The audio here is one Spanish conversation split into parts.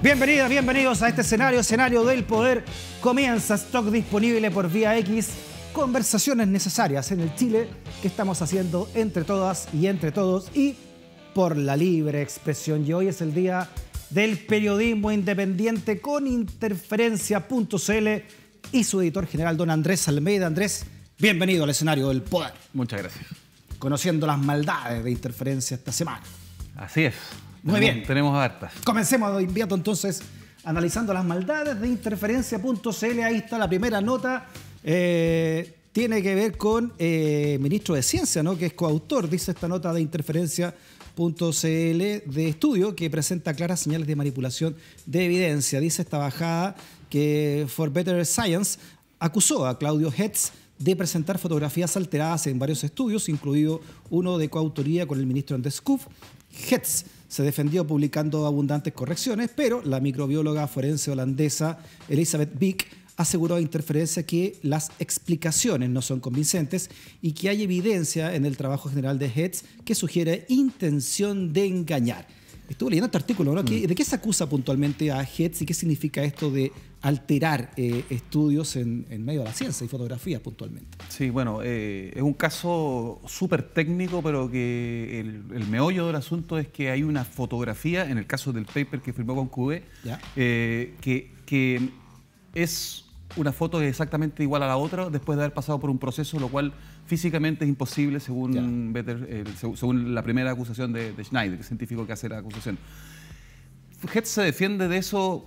Bienvenidas, bienvenidos a este escenario, escenario del poder. Comienza stock disponible por vía X. Conversaciones necesarias en el Chile que estamos haciendo entre todas y entre todos y por la libre expresión. Y hoy es el día del periodismo independiente con interferencia.cl y su editor general, don Andrés Almeida. Andrés, bienvenido al escenario del poder. Muchas gracias. Conociendo las maldades de interferencia esta semana. Así es, muy bien. Tenemos hartas. Comencemos de inmediato entonces analizando las maldades de interferencia.cl. Ahí está la primera nota. Eh, tiene que ver con el eh, ministro de Ciencia, ¿no? que es coautor, dice esta nota de interferencia.cl de estudio que presenta claras señales de manipulación de evidencia. Dice esta bajada que For Better Science acusó a Claudio Hetz de presentar fotografías alteradas en varios estudios, incluido uno de coautoría con el ministro Andescu, Hetz se defendió publicando abundantes correcciones, pero la microbióloga forense holandesa Elizabeth Bick aseguró a Interferencia que las explicaciones no son convincentes y que hay evidencia en el trabajo general de Hetz que sugiere intención de engañar. Estuve leyendo este artículo, ¿no? Mm. ¿De qué se acusa puntualmente a Hetz y qué significa esto de alterar eh, estudios en, medio de la ciencia y fotografía puntualmente. Sí, bueno, eh, es un caso súper técnico, pero que el, meollo del asunto es que hay una fotografía, en el caso del paper que firmó con QB, eh, que, que es una foto exactamente igual a la otra después de haber pasado por un proceso, lo cual físicamente es imposible según, según la primera acusación de, Schneider, el científico que hace la acusación. Hetz se defiende de eso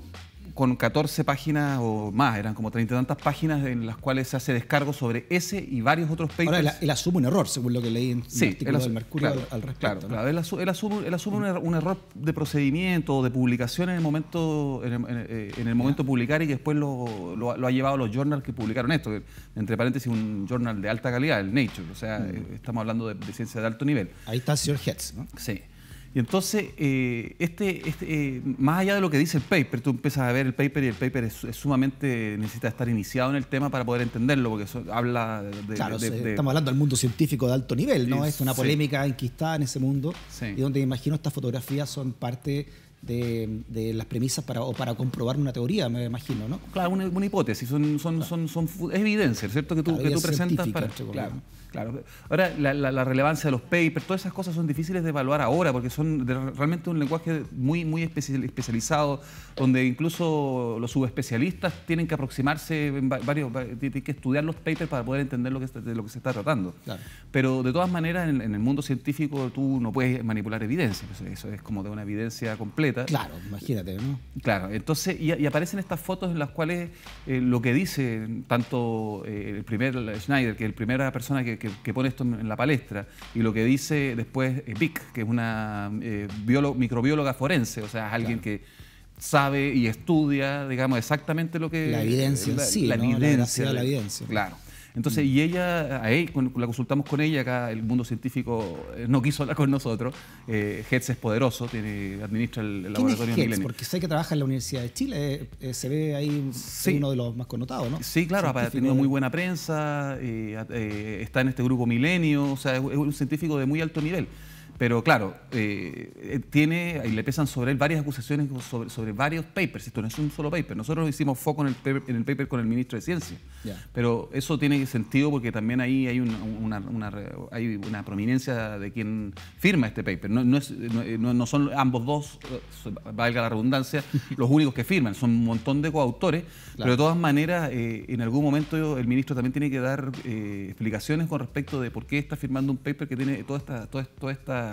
con 14 páginas o más, eran como 30 y tantas páginas en las cuales se hace descargo sobre ese y varios otros papers. Ahora, él, asume un error, según lo que leí en el artículo del Mercurio al, respecto. Claro, claro él, asume, er-, un, error de procedimiento, de publicación en el momento, en el, eh, momento de publicar y después lo, ha llevado los journals que publicaron esto, entre paréntesis, un journal de alta calidad, el Nature, o sea, mm. eh, estamos hablando de, de, ciencia de alto nivel. Ahí está el señor Hetz, ¿no? Sí. Y entonces, eh, este, este eh, más allá de lo que dice el paper, tú empiezas a ver el paper y el paper es, sumamente, necesita estar iniciado en el tema para poder entenderlo, porque eso habla de... Claro, estamos hablando del mundo científico de alto nivel, ¿no? Es, una polémica sí. enquistada en ese mundo, y donde imagino estas fotografías son parte de, las premisas para, o para comprobar una teoría, me imagino, ¿no? Claro, una, una hipótesis, son, son, son, son, evidencias, ¿cierto? Que tú, que tú presentas para... Claro. Claro. Ahora, la, relevancia de los papers, todas esas cosas son difíciles de evaluar ahora porque son realmente un lenguaje muy, muy especializado, donde incluso los subespecialistas tienen que aproximarse, varios, tienen que estudiar los papers para poder entender lo que, de lo que se está tratando. Pero de todas maneras, en, el mundo científico tú no puedes manipular evidencia, pues eso es como de una evidencia completa. Claro, imagínate, ¿no? Claro, entonces, y, aparecen estas fotos en las cuales eh, lo que dice tanto eh, el primer Schneider, que es la primera persona que que, pone esto en, la palestra y lo que dice después eh, Vic, que es una eh, microbióloga forense, o sea, es alguien que sabe y estudia, digamos, exactamente lo que... La evidencia la, sí, la, evidencia, de la evidencia. Claro. Entonces, mm. y ella, ahí la consultamos con ella, acá el mundo científico eh, no quiso hablar con nosotros. Eh, es poderoso, tiene, administra el, laboratorio es Hetz? Porque sé que trabaja en la Universidad de Chile, eh, eh, se ve ahí uno de los más connotados, ¿no? Sí, claro, ha tenido muy buena prensa, está en este grupo Milenio, o sea, es un científico de muy alto nivel. Pero claro, eh, eh, tiene, y le pesan sobre él varias acusaciones sobre, varios papers. Esto no es un solo paper. Nosotros hicimos foco en el paper, con el ministro de Ciencia. Pero eso tiene sentido porque también ahí hay una, hay una prominencia de quien firma este paper. No, no, eh, son ambos dos, valga la redundancia, los únicos que firman. Son un montón de coautores. Pero de todas maneras, en algún momento el ministro también tiene que dar explicaciones con respecto de por qué está firmando un paper que tiene toda esta, toda, toda esta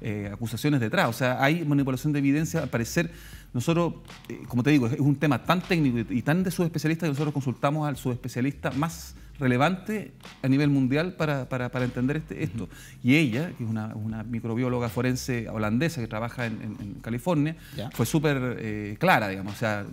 eh, acusaciones detrás. O sea, hay manipulación de evidencia, al parecer, nosotros, eh, como te digo, es un tema tan técnico y tan de subespecialista que nosotros consultamos al subespecialista más relevante a nivel mundial para, entender este, esto. Y ella, que es una, microbióloga forense holandesa que trabaja en, California, fue súper eh, clara, digamos. O sea,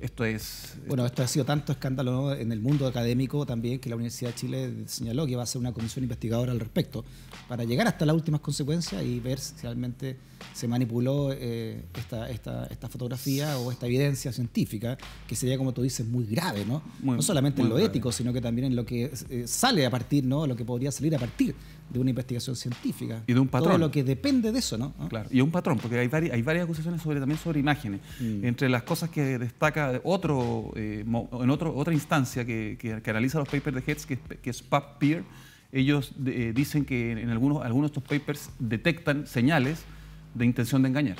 esto es... Bueno, esto ha sido tanto escándalo en el mundo académico también que la Universidad de Chile señaló que va a hacer una comisión investigadora al respecto para llegar hasta las últimas consecuencias y ver si realmente se manipuló eh, esta, fotografía o esta evidencia científica, que sería, como tú dices, muy grave, ¿no? no solamente en lo ético, sino que también en lo que eh, sale a partir, ¿no? Lo que podría salir a partir de una investigación científica. Y de un patrón. Todo lo que depende de eso, ¿no? ¿Ah? Claro, y un patrón, porque hay, varias acusaciones sobre, también sobre imágenes. Mm. Entre las cosas que destaca otro, eh, en otra instancia que, analiza los papers de Heads, que, que es peer ellos dicen que en algunos, algunos de estos papers detectan señales de intención de engañar.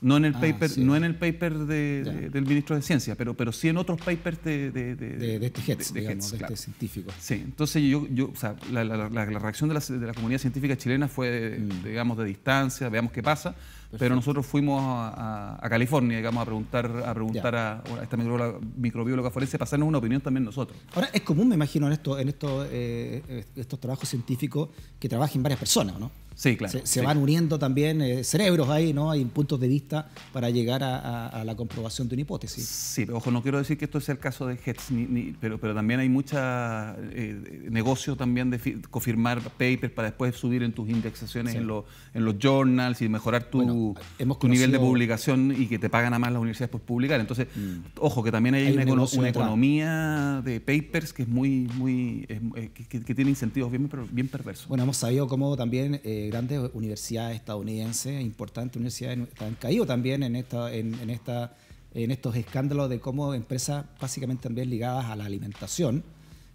No en el ah, paper, no en el paper del ministro de Ciencia, pero, pero sí en otros papers de, de este Hetz, digamos, de este científico. Sí, entonces yo, o sea, la, reacción de la, comunidad científica chilena fue, mm. digamos, de distancia, veamos qué pasa, pero nosotros fuimos a, California, digamos, a preguntar a preguntar a, esta microbióloga, forense forense, pasarnos una opinión también nosotros. Ahora, es común, me imagino, en, esto, en eh, estos trabajos científicos que trabajen varias personas, ¿no? Sí, claro. Se, van uniendo también eh, cerebros ahí, ¿no? Hay puntos de vista para llegar a, la comprobación de una hipótesis. Sí, pero ojo, no quiero decir que esto es el caso de Hertz, ni, pero, pero también hay mucho eh, negocio también de confirmar papers para después subir en tus indexaciones en, los, en los journals y mejorar tu, nivel de publicación y que te pagan a más las universidades por publicar. Entonces, mm. ojo, que también hay, una, economía de papers que es muy, muy eh, que, tiene incentivos bien, bien perversos. Bueno, hemos sabido cómo también grandes universidades estadounidenses, importantes universidades, han caído también en, esta, en, esta, en estos escándalos de cómo empresas básicamente también ligadas a la alimentación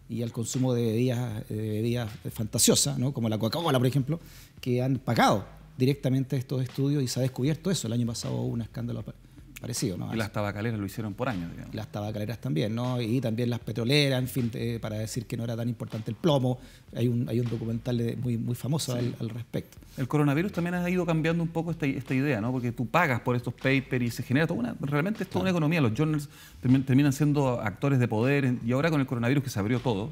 y al consumo de bebidas, bebidas fantasiosas, ¿no? como la Coca-Cola, por ejemplo, que han pagado directamente estos estudios y se ha descubierto eso. El año pasado hubo un escándalo y las tabacaleras lo hicieron por años, Las tabacaleras también, ¿no? Y también las petroleras, en fin, eh, para decir que no era tan importante el plomo. Hay un, hay un documental muy, muy famoso al, respecto. El coronavirus también ha ido cambiando un poco esta, esta idea, ¿no? Porque tú pagas por estos papers y se genera una, realmente es toda una economía. Los journals terminan siendo actores de poder y ahora con el coronavirus que se abrió todo,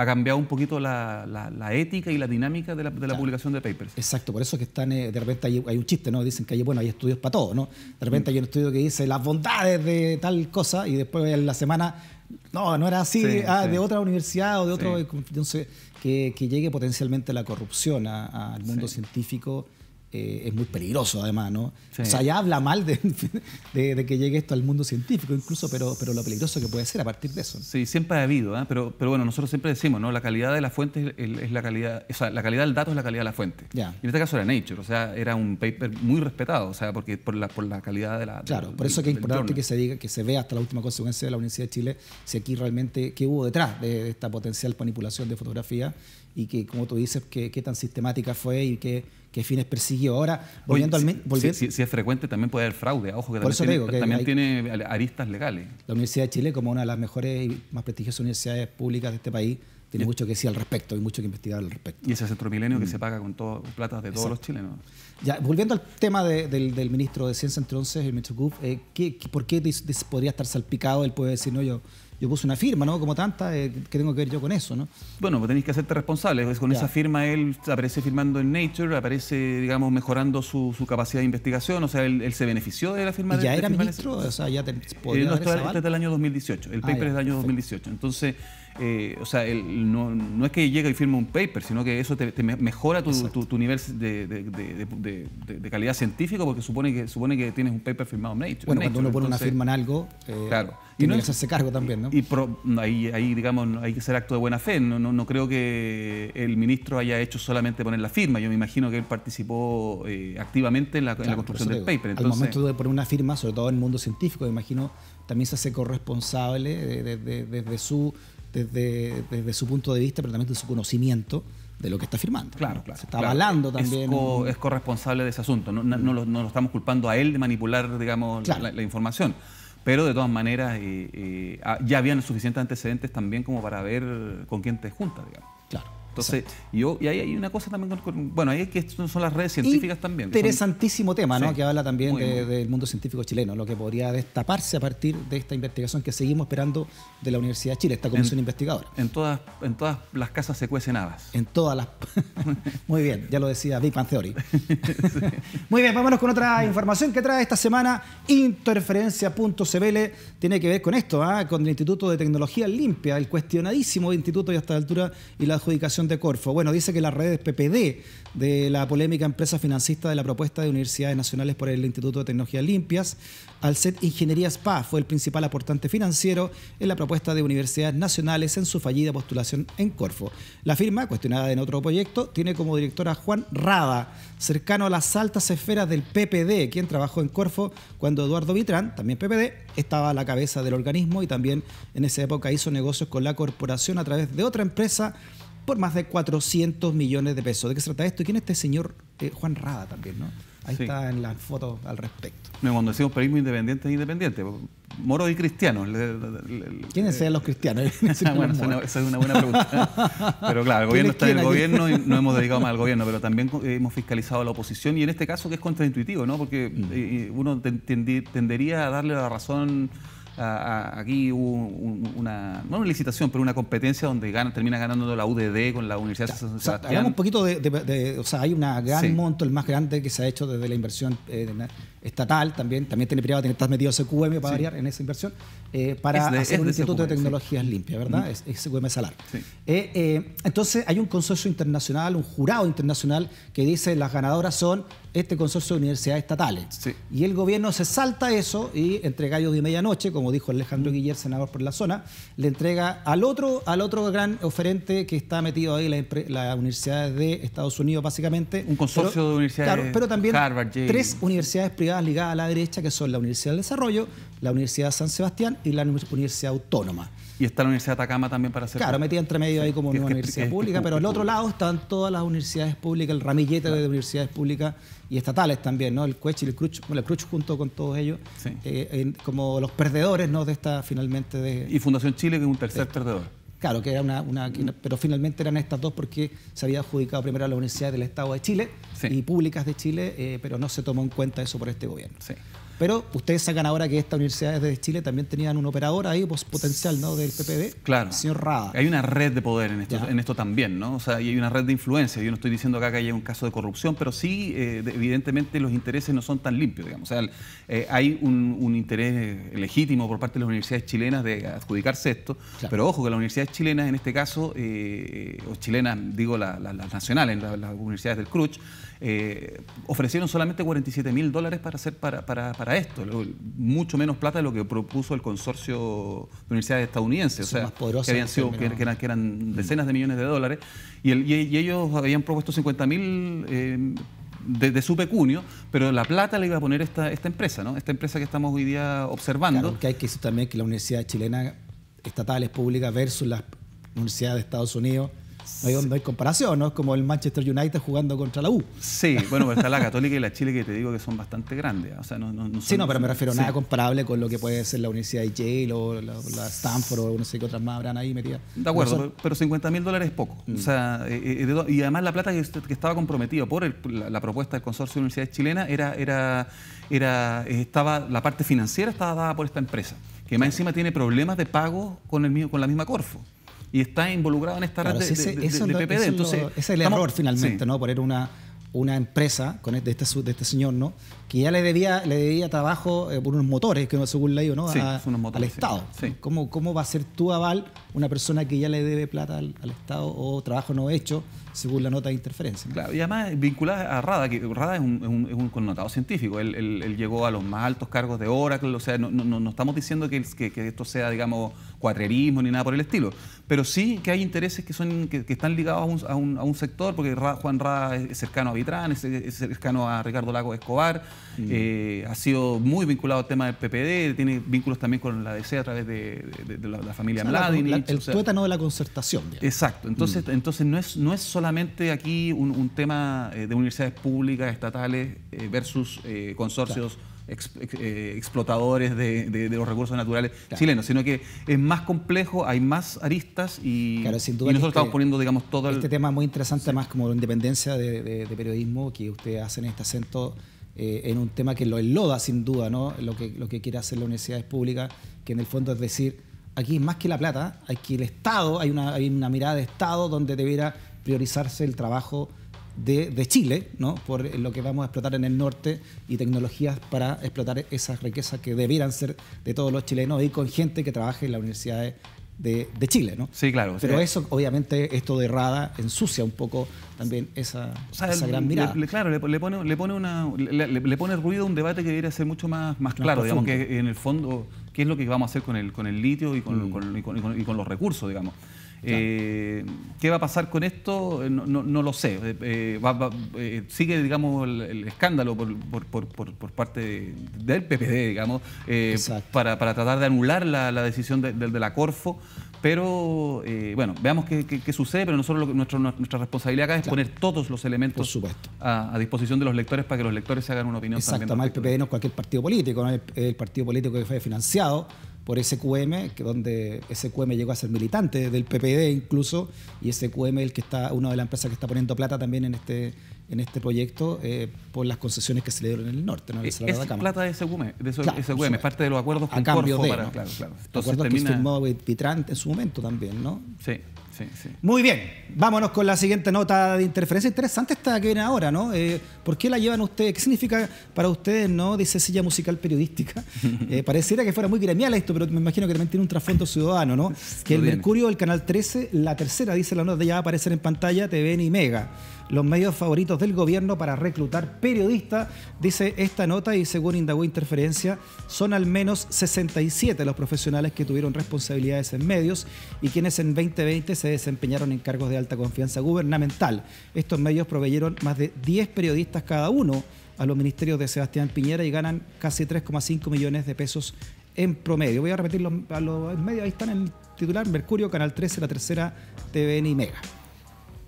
ha cambiado un poquito la, ética y la dinámica de la, publicación de papers. Exacto, por eso que están, eh, de repente hay, un chiste, ¿no? Dicen que hay, bueno, hay estudios para todo, ¿no? De repente mm. hay un estudio que dice las bondades de tal cosa y después en la semana, no, no era así, ah, de otra universidad o de otro... Entonces, eh, que, que, llegue potencialmente la corrupción al mundo científico eh, es muy peligroso además, ¿no? O sea, ya habla mal de, que llegue esto al mundo científico incluso, pero, pero lo peligroso que puede ser a partir de eso. Sí, siempre ha habido, ¿ah? pero, pero bueno, nosotros siempre decimos, ¿no? La calidad de la fuente es, la calidad, o sea, la calidad del dato es la calidad de la fuente. Y en este caso era Nature, o sea, era un paper muy respetado, o sea, porque por la, por la calidad de la... Claro, por eso que es importante que se diga, que se vea hasta la última consecuencia de la Universidad de Chile, si aquí realmente qué hubo detrás de esta potencial manipulación de fotografía y que, como tú dices, qué tan sistemática fue y qué, qué fines persiguió. Ahora, volviendo si, al... Volviendo, si, es frecuente, también puede haber fraude. Ojo, que por también, eso tiene, que también tiene aristas legales. La Universidad de Chile, como una de las mejores y más prestigiosas universidades públicas de este país, tiene mucho que decir al respecto y mucho que investigar al respecto. Y ese centro milenio que mm. se paga con todo, platas de todos los chilenos. Ya, volviendo al tema del, ministro de Ciencia entonces, el ministro Coop, eh, ¿por qué podría estar salpicado? Él puede decir, no, yo yo puse una firma, ¿no? Como tanta, eh, que tengo que ver yo con eso, ¿no? Bueno, pues tenéis que hacerte responsable. Pues con esa firma él aparece firmando en Nature, aparece, digamos, mejorando su, capacidad de investigación, o sea, él, se benefició de la firma ¿Y ¿Ya era ministro? O sea, ya te, eh, podía. no, esto, este ah, es del año 2018, el paper es del año 2018. Entonces... Eh, o sea, el, no, es que llega y firma un paper, sino que eso te, mejora tu, nivel de, calidad científica porque supone que, supone que tienes un paper firmado en Nature. Bueno, cuando uno pone una firma en algo... claro. Y no se hace cargo también, ¿no? Y, ahí, digamos, hay que ser acto de buena fe. No, no, creo que el ministro haya hecho solamente poner la firma. Yo me imagino que él participó eh, activamente en la, construcción del paper. al momento de poner una firma, sobre todo en el mundo científico, me imagino, también se hace corresponsable desde, su, desde, su punto de vista, pero también de su conocimiento de lo que está firmando. Claro, claro. Se está avalando también. Es, corresponsable de ese asunto. No, no, lo, estamos culpando a él de manipular, digamos, la, la, información. Pero de todas maneras, eh, eh, ah, ya habían suficientes antecedentes también como para ver con quién te junta, digamos. Entonces, yo, y hay, hay, una cosa también con, Bueno, ahí es que son las redes científicas también. Interesantísimo tema, ¿no? Que habla también del mundo científico chileno, lo que podría destaparse a partir de esta investigación que seguimos esperando de la Universidad de Chile, esta comisión investigadora. En todas, en todas las casas se cuecen habas. En todas las. Muy bien, ya lo decía Big Theory. Muy bien, vámonos con otra información que trae esta semana interferencia.cl. Tiene que ver con esto, ah con el Instituto de Tecnología Limpia, el cuestionadísimo instituto y hasta la altura y la adjudicación de Corfo. Bueno, dice que las redes PPD de la polémica empresa financista de la propuesta de universidades nacionales por el Instituto de Tecnologías Limpias, al set Ingeniería SPA fue el principal aportante financiero en la propuesta de universidades nacionales en su fallida postulación en Corfo. La firma, cuestionada en otro proyecto, tiene como directora Juan Rada, cercano a las altas esferas del PPD, quien trabajó en Corfo cuando Eduardo Vitrán, también PPD, estaba a la cabeza del organismo y también en esa época hizo negocios con la corporación a través de otra empresa por más de 400 millones de pesos. ¿De qué se trata esto? ¿Y quién es este señor eh, Juan Rada también, no? Ahí está en la foto al respecto. No, cuando decimos periodismo independiente independiente. Moro y Cristiano. ¿Quiénes sean los cristianos? Ah, bueno, esa, es una buena pregunta. pero claro, el gobierno está en el gobierno y no hemos dedicado más al gobierno, pero también hemos fiscalizado a la oposición y en este caso que es contraintuitivo, ¿no? Porque mm. eh, eh, uno tendería a darle la razón aquí hubo una, no una licitación, pero una competencia donde gana, termina ganando la UDD con la Universidad de San Sebastián. hablamos un poquito de, o sea, hay un gran monto, el más grande que se ha hecho desde la inversión eh, estatal también, también tiene privado, estás metido SQM para variar en esa inversión, eh, para hacer un instituto de tecnologías limpias, ¿verdad? Es, SQM Salar. Eh, eh, entonces hay un consorcio internacional, un jurado internacional que dice las ganadoras son este consorcio de universidades estatales. Y el gobierno se salta eso y entre gallos de medianoche, como dijo Alejandro senador por la zona, le entrega al otro, al otro gran oferente que está metido ahí, las la universidades de Estados Unidos básicamente. Un consorcio de universidades. pero también tres universidades privadas ligadas a la derecha, que son la Universidad del Desarrollo, la Universidad de San Sebastián y la Universidad Autónoma. Y está la Universidad de Atacama también para hacer... Claro, metida entre medio ahí como una universidad pública, pero al otro lado están todas las universidades públicas, el ramillete de universidades públicas y estatales también, ¿no? El CUECH y el CRUCH, bueno, el CRUCH junto con todos ellos, eh, como los perdedores, ¿no? De esta finalmente de... Y Fundación Chile, que es un tercer perdedor. Claro, que era una, Pero finalmente eran estas dos porque se había adjudicado primero a la Universidad del Estado de Chile y públicas de Chile, eh, pero no se tomó en cuenta eso por este gobierno. Pero ustedes sacan ahora que estas universidades de Chile también tenían un operador ahí pues, potencial ¿no? del PPD, claro. señor Hay una red de poder en esto, también, ¿no? O sea, hay una red de influencia. Yo no estoy diciendo acá que haya un caso de corrupción, pero sí, eh, evidentemente, los intereses no son tan limpios, digamos. O sea, eh, hay un, interés legítimo por parte de las universidades chilenas de adjudicarse esto, pero ojo que las universidades chilenas, en este caso, eh, o chilenas, digo las nacionales, las universidades del CRUCH, eh, ofrecieron solamente 47 mil dólares para, hacer para, esto, mucho menos plata de lo que propuso el consorcio de universidades estadounidenses, que, eran, mm. decenas de millones de dólares, y, ellos habían propuesto 50 mil... Eh, de, su pecunio, pero la plata la iba a poner esta, esta empresa, ¿no? Esta empresa que estamos hoy día observando. que hay que decir también que la universidad chilena, estatal es pública versus las universidades de Estados Unidos, no hay, comparación, ¿no? Es como el Manchester United jugando contra la U. Sí, bueno, pero está la Católica y la Chile que te digo que son bastante grandes. O sea, no, no, sí, no, pero me refiero a nada comparable con lo que puede ser la Universidad de Yale o la, Stanford o no sé qué otras más habrán ahí metidas. De acuerdo, pero, 50 mil dólares es poco. O mm. sea, eh, eh, y además la plata que, estaba comprometida por la, propuesta del Consorcio de Universidades Chilenas era, era, era, eh, estaba, la parte financiera estaba dada por esta empresa, que más encima tiene problemas de pago con, el, con la misma Corfo y está involucrado en esta red de, ese es el error finalmente, ¿no? Poner una, una empresa con este, este de, este, señor, ¿no? Que ya le debía, le debía trabajo eh, por unos motores, que según leí, ¿no? al Estado. ¿Cómo, ¿Cómo va a ser tu aval una persona que ya le debe plata al, al Estado o trabajo no hecho? según la nota de interferencia. Claro, y además vinculada a Rada, que Rada es un, connotado científico, él, llegó a los más altos cargos de Oracle, o sea, no, estamos diciendo que, que, esto sea, digamos, cuatrerismo ni nada por el estilo, pero sí que hay intereses que, son, que, están ligados a un, sector, porque Juan Rada es cercano a Vitrán, es, cercano a Ricardo Lago Escobar, mm. eh, ha sido muy vinculado al tema del PPD, tiene vínculos también con la DC a través de, la, familia o el tuétano de la concertación. Exacto, entonces, mm. entonces no es, no es solo solamente aquí un, tema eh, de universidades públicas, estatales, eh, versus eh, consorcios. explotadores de, de, los recursos naturales chilenos, sino que es más complejo, hay más aristas y, sin duda nosotros estamos este poniendo, digamos, todo Este tema es muy interesante, además más como la independencia de, periodismo que ustedes hacen este acento en un tema que lo enloda, sin duda, ¿no? Lo que, lo que quiere hacer la universidad pública, que en el fondo es decir, aquí más que la plata, aquí el Estado, hay una, hay una mirada de Estado donde debiera priorizarse el trabajo de, Chile, ¿no? por lo que vamos a explotar en el norte y tecnologías para explotar esas riquezas que debieran ser de todos los chilenos y con gente que trabaje en las universidades de, Chile, ¿no? Sí, claro. Pero eso, obviamente, esto de Rada ensucia un poco también esa, gran mirada. claro, le, pone, una, le, pone ruido a un debate que debería ser mucho más, más claro, digamos, que en el fondo, qué es lo que vamos a hacer con el, con el litio y con, mm. con, los recursos, digamos. Eh, ¿Qué va a pasar con esto? No, lo sé. Eh, eh, sigue, digamos, el, escándalo por, parte del PPD, digamos, para, tratar de anular la, decisión de, la Corfo. Pero bueno, veamos qué, sucede, pero nosotros lo, nuestra responsabilidad acá es poner todos los elementos A, disposición de los lectores para que los lectores se hagan una opinión. Exacto, el PPD no es cualquier partido político, ¿no? el partido político que fue financiado por SQM, que donde SQM llegó a ser militante del PPD incluso, y SQM es el que está, una de las empresas que está poniendo plata también en este, en este proyecto eh, por las concesiones que se le dieron en el norte, ¿no? Eh, es, plata de SQM, de es parte de los acuerdos con a cambio de, que firmó en su momento también, ¿no? Sí. Muy bien, vámonos con la siguiente nota de interferencia. Interesante esta que viene ahora, ¿no? Eh, ¿Por qué la llevan ustedes? ¿Qué significa para ustedes, no? Dice silla musical periodística. Eh, pareciera que fuera muy gremial esto, pero me imagino que también tiene un trasfondo ciudadano, ¿no? Que el Mercurio, el Canal 13, la tercera, dice la nota, ya va a aparecer en pantalla, TVN y Mega los medios favoritos del gobierno para reclutar periodistas, dice esta nota y según indagó Interferencia, son al menos 67 los profesionales que tuvieron responsabilidades en medios y quienes en 2020 se desempeñaron en cargos de alta confianza gubernamental. Estos medios proveyeron más de 10 periodistas cada uno a los ministerios de Sebastián Piñera y ganan casi 3,5 millones de pesos en promedio. Voy a repetir los, a los medios, ahí están en titular, Mercurio, Canal 13, La Tercera, TVN y Mega.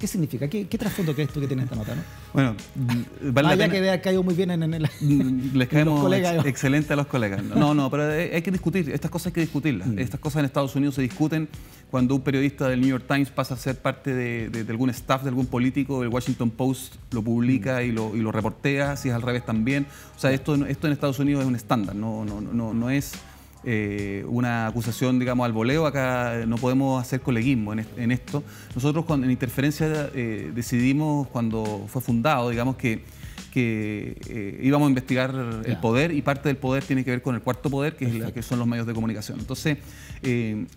¿Qué significa? ¿Qué, trasfondo crees tú que tiene esta nota? ¿no? Bueno, mm, vale la que ha caído muy bien en, mm, Les caemos excelente a los colegas. No, no, pero eh, hay que discutir. Estas cosas hay que discutirlas. Mm. Estas cosas en Estados Unidos se discuten cuando un periodista del New York Times pasa a ser parte de, algún staff de algún político, el Washington Post lo publica y, lo, lo reportea, si es al revés también. O sea, esto, esto en Estados Unidos es un estándar, no, no, no, no es eh, una acusación, digamos, al voleo. Acá no podemos hacer coleguismo en, esto. Nosotros en Interferencia eh, decidimos cuando fue fundado, digamos, que, que eh, íbamos a investigar el poder y parte del poder tiene que ver con el cuarto poder, que, es la, que son los medios de comunicación. Entonces,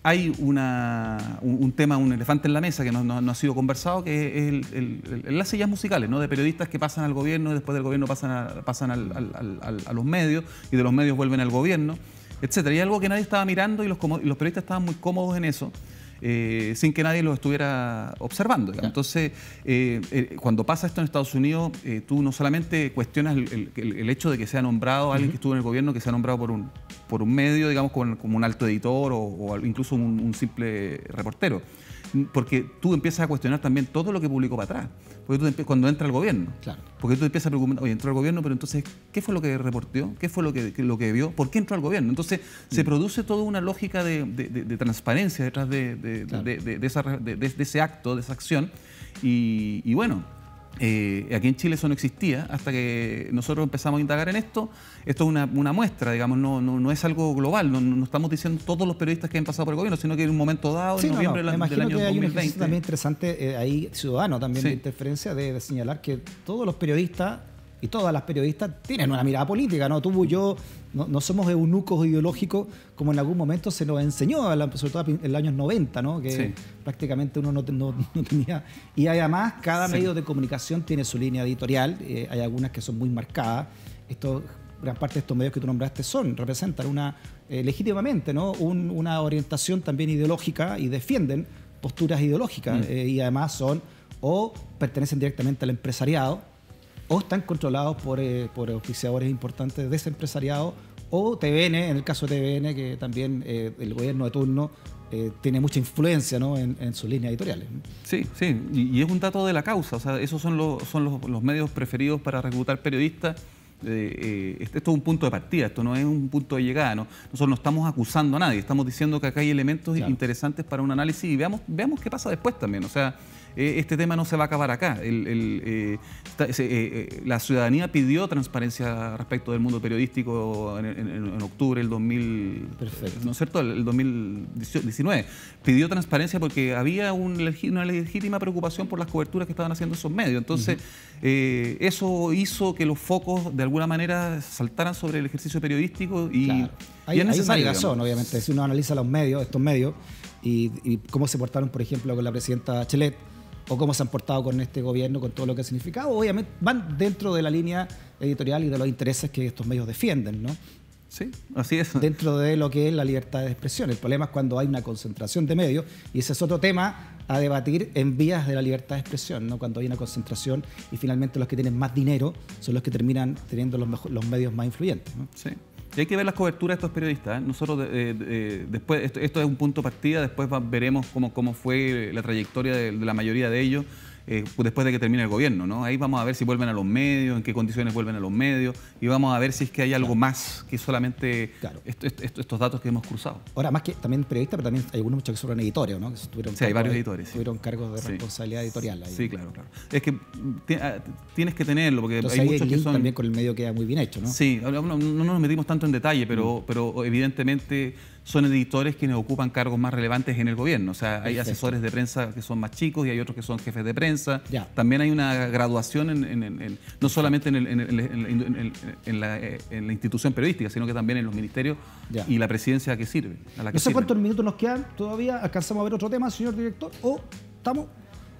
hay una, un, tema, un elefante en la mesa que no, ha sido conversado, que es el, el, el, las sillas musicales, ¿no? De periodistas que pasan al gobierno y después del gobierno pasan pasan a los medios y de los medios vuelven al gobierno etcétera. Y algo que nadie estaba mirando y los, los periodistas estaban muy cómodos en eso. Eh, sin que nadie lo estuviera observando. Entonces, eh, eh, cuando pasa esto en Estados Unidos, tú no solamente cuestionas el, hecho de que sea nombrado alguien que estuvo en el gobierno, que sea nombrado por un por un medio, digamos, como, un alto editor o, incluso un, simple reportero. Porque tú empiezas a cuestionar también todo lo que publicó para atrás. Porque tú cuando entra el gobierno. Claro. Porque tú empiezas a preguntar, oye, entró el gobierno, pero entonces, ¿qué fue lo que reportó, ¿Qué fue lo que, lo que vio? ¿Por qué entró al gobierno? Entonces, se mm. produce toda una lógica de, transparencia detrás de, ese acto, de esa acción. y bueno, eh, aquí en Chile eso no existía hasta que nosotros empezamos a indagar en esto. Esto es una, muestra, digamos, no, es algo global, no, estamos diciendo todos los periodistas que han pasado por el gobierno, sino que en un momento dado, en noviembre del año que hay 2020. también interesante, eh, ahí ciudadano también de interferencia, de, señalar que todos los periodistas y todas las periodistas tienen una mirada política, ¿no? Tú, yo, no, somos eunucos ideológicos como en algún momento se nos enseñó, sobre todo en los años 90, ¿no? Que prácticamente uno no, no, tenía... Y además, cada medio de comunicación tiene su línea editorial, eh, hay algunas que son muy marcadas. Esto, gran parte de estos medios que tú nombraste son, representan una, eh, legítimamente, ¿no? una orientación también ideológica y defienden posturas ideológicas mm. eh, y además son o pertenecen directamente al empresariado, o están controlados por, oficiadores eh, por de importantes desempresariados o TVN, en el caso de TVN, que también eh, el gobierno de turno eh, tiene mucha influencia en, sus líneas editoriales. Sí, sí, y, es un dato de la causa, o sea, esos son, los, son los, medios preferidos para reclutar periodistas. Este, esto es un punto de partida, esto no es un punto de llegada. ¿no? Nosotros no estamos acusando a nadie, estamos diciendo que acá hay elementos interesantes para un análisis y veamos, veamos qué pasa después también. O sea, e, este tema no se va a acabar acá. Eh, eh, eh, la ciudadanía pidió transparencia respecto del mundo periodístico en, octubre del 2000, ¿no es cierto? El, 2019. Pidió transparencia porque había una legítima preocupación por las coberturas que estaban haciendo esos medios. Entonces, eso hizo que los focos de alguna manera saltaran sobre el ejercicio periodístico y, es necesario. obviamente. Si uno analiza los medios, estos medios, y, y, cómo se portaron, por ejemplo, con la presidenta Chelet, o cómo se han portado con este gobierno, con todo lo que ha significado, obviamente van dentro de la línea editorial y de los intereses que estos medios defienden, ¿no? Sí, así es. Dentro de lo que es la libertad de expresión. El problema es cuando hay una concentración de medios, y ese es otro tema a debatir en vías de la libertad de expresión, ¿no? cuando hay una concentración y finalmente los que tienen más dinero son los que terminan teniendo los, medios más influyentes. Sí. Y hay que ver las coberturas de estos periodistas. ¿eh? Nosotros, eh, eh, después, esto, es un punto partida, después veremos cómo, cómo fue la trayectoria de la mayoría de ellos. Eh, después de que termine el gobierno, ¿no? Ahí vamos a ver si vuelven a los medios, en qué condiciones vuelven a los medios, y vamos a ver si es que hay algo más que solamente estos datos que hemos cruzado. Ahora, más que también periodistas, pero también hay algunos muchachos que son editores, ¿no? sí, hay varios editores. Tuvieron cargos de responsabilidad editorial. Ahí. Sí, claro, claro. Es que ah, tienes que tenerlo, porque hay muchos que también con el medio queda muy bien hecho, ¿no? Sí, no, nos metimos tanto en detalle, pero, pero evidentemente son editores quienes ocupan cargos más relevantes en el gobierno. O sea, hay asesores de prensa que son más chicos y hay otros que son jefes de prensa. También hay una graduación en, no solamente en, la, institución periodística, sino que también en los ministerios y la presidencia que sirve. no sé cuántos minutos nos quedan todavía. ¿Alcanzamos a ver otro tema, señor director? ¿O estamos?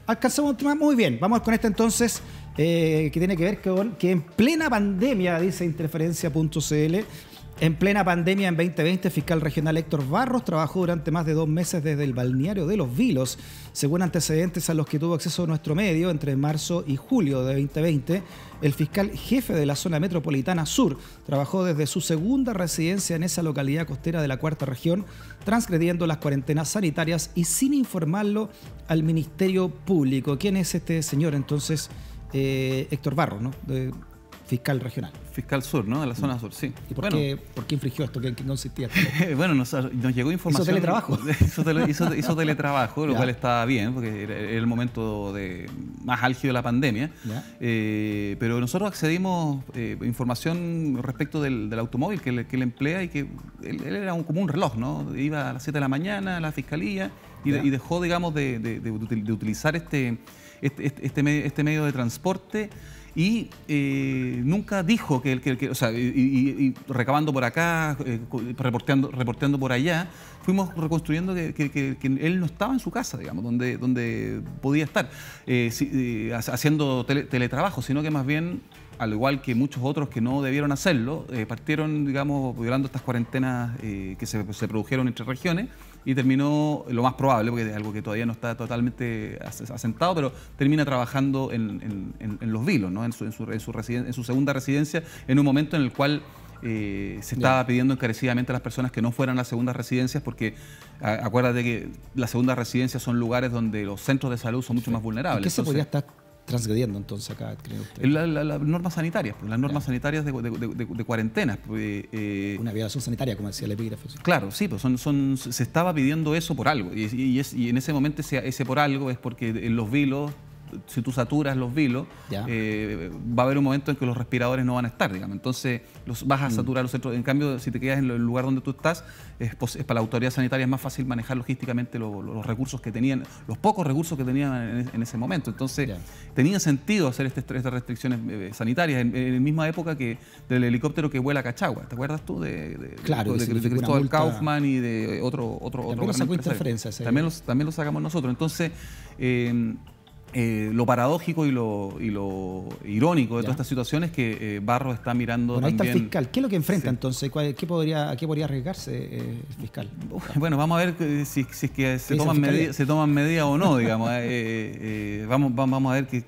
Alcanzamos un tema muy bien. Vamos con este entonces. Eh, que tiene que ver con que en plena pandemia, dice interferencia.cl, en plena pandemia en 2020, el fiscal regional Héctor Barros trabajó durante más de dos meses desde el balneario de Los Vilos, según antecedentes a los que tuvo acceso nuestro medio entre marzo y julio de 2020. El fiscal jefe de la zona metropolitana sur trabajó desde su segunda residencia en esa localidad costera de la cuarta región, transgrediendo las cuarentenas sanitarias y sin informarlo al Ministerio Público. ¿Quién es este señor entonces? Eh, Héctor Barros, ¿no? fiscal regional. Fiscal sur, ¿no? De la zona mm. sur, sí. ¿Y por, qué, por esto? ¿Qué, no consistía bueno, nos, llegó información. Hizo teletrabajo. hizo, teletrabajo, lo cual estaba bien, porque era el momento de, más álgido de la pandemia. Eh, pero nosotros accedimos a eh, información respecto del, automóvil que, le, él emplea y que él, era un, como un reloj, ¿no? Iba a las 7 de la mañana a la fiscalía y, dejó, digamos, de, utilizar este, este, este, este medio de transporte y eh, nunca dijo que, que o sea, y, recabando por acá, eh, reporteando, por allá, fuimos reconstruyendo que, él no estaba en su casa, digamos, donde, donde podía estar eh, haciendo teletrabajo, sino que más bien al igual que muchos otros que no debieron hacerlo, partieron, digamos, violando estas cuarentenas que se, se produjeron entre regiones y terminó, lo más probable, porque es algo que todavía no está totalmente asentado, pero termina trabajando en, Los Vilos, en, su, segunda residencia, en un momento en el cual eh, se estaba pidiendo encarecidamente a las personas que no fueran a las segundas residencias porque acuérdate que las segundas residencias son lugares donde los centros de salud son mucho más vulnerables. qué se estar transgrediendo entonces acá, pues, Las normas sanitarias, las normas sanitarias de, cuarentena pues, eh, Una violación sanitaria, como decía el epígrafe Claro, sí, pues son, se estaba pidiendo eso por algo. Y, en ese momento ese, ese por algo es porque en los vilos si tú saturas los vilos, eh, va a haber un momento en que los respiradores no van a estar, digamos. Entonces los, vas a mm. saturar los centros. En cambio, si te quedas en el lugar donde tú estás, para la autoridad sanitaria es más fácil manejar logísticamente los recursos que tenían, los pocos recursos que tenían en, ese momento. Entonces tenía sentido hacer este, estas restricciones eh, sanitarias en, la misma época que del helicóptero que vuela a Cachagua. ¿Te acuerdas tú de, claro, de, Cristóbal Kaufman y de otro... otro, también, también, los, también sacamos nosotros. Entonces... Eh, eh, lo paradójico y lo, irónico de todas estas situaciones que eh, Barro está mirando bueno, Ahí está el fiscal. ¿Qué es lo que enfrenta entonces? ¿Qué podría, ¿A qué podría arriesgarse eh, el fiscal? bueno, vamos a ver si, es que se toman, medidas, se toman medidas o no, digamos. vamos, vamos a ver que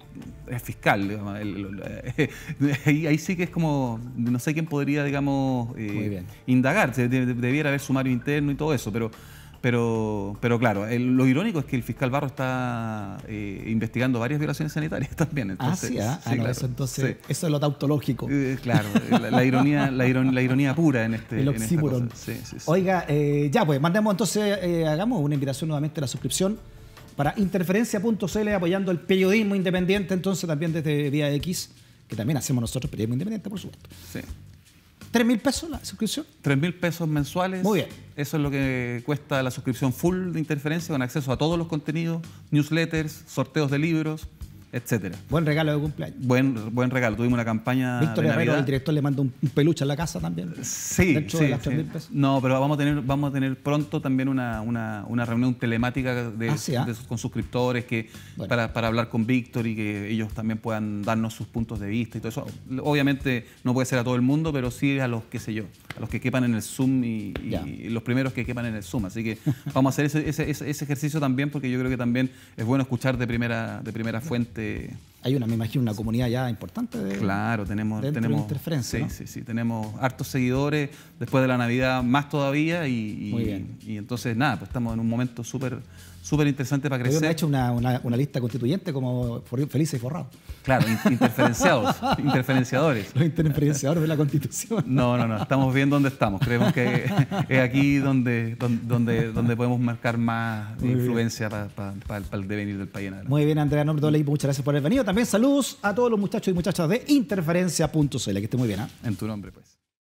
es fiscal, ahí, ahí, sí que es como, no sé quién podría, digamos, indagar. Debiera haber sumario interno y todo eso, pero... Pero, pero claro, lo irónico es que el fiscal Barro está eh, investigando varias violaciones sanitarias también. Entonces, sí, eso, es lo tautológico. Eh, claro, la, ironía, la, ironía, pura en este. en este Oiga, eh, ya pues, mandemos entonces, hagamos una invitación nuevamente a la suscripción para interferencia.cl apoyando el periodismo independiente, entonces también desde Vía X, que también hacemos nosotros periodismo independiente, por supuesto. Sí. ¿Tres mil pesos la suscripción? Tres mil pesos mensuales. Muy bien. Eso es lo que cuesta la suscripción full de interferencia, con acceso a todos los contenidos, newsletters, sorteos de libros etcétera. Buen regalo de cumpleaños. Buen, buen regalo. Tuvimos una campaña. Víctor el director, le mandó un, peluche a la casa también. Sí, de Pesos. No, pero vamos a tener, vamos a tener pronto también una, reunión telemática de, ah, ¿ah? con suscriptores que, para, hablar con Víctor y que ellos también puedan darnos sus puntos de vista y todo eso. Obviamente no puede ser a todo el mundo, pero sí a los, que sé yo, a los que quepan en el Zoom y, los primeros que quepan en el Zoom. Así que vamos a hacer ese, ese, ejercicio también porque yo creo que también es bueno escuchar de primera, de primera fuente este Hay una, me imagino, una comunidad ya importante de... Claro, tenemos... tenemos sí, sí, sí, tenemos hartos seguidores, después de la Navidad más todavía y, y, y entonces nada, pues estamos en un momento súper súper interesante para crecer. Me ha hecho una, lista constituyente como felices y Forrado? Claro, interferenciados, interferenciadores. Los interferenciadores de la Constitución. No, no, no, estamos bien donde estamos. Creemos que es aquí donde, donde, donde podemos marcar más influencia para, el devenir del país. En Muy bien, Andrea, nombre todo equipo, muchas gracias por haber venido. También saludos a todos los muchachos y muchachas de interferencia.cl. Que estén muy bien. ¿ah? En tu nombre, pues.